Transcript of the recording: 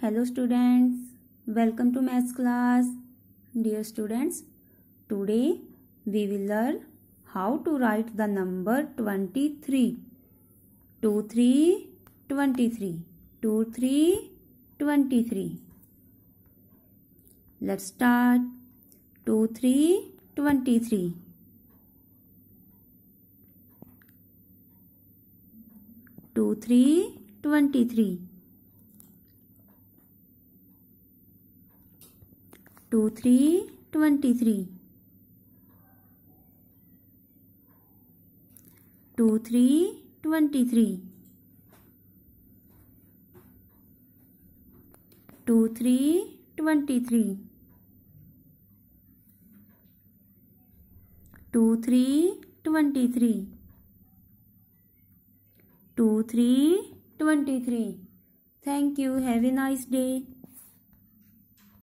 hello students welcome to maths class dear students today we will learn how to write the number 23 2 3 23 2 3 23 let's start 2 3 23 2 3 23 2, 3, 23. 2, 3, 23. 2, 3, 23. 2, 3, 23. 2, 3, 23. Thank you. Have a nice day.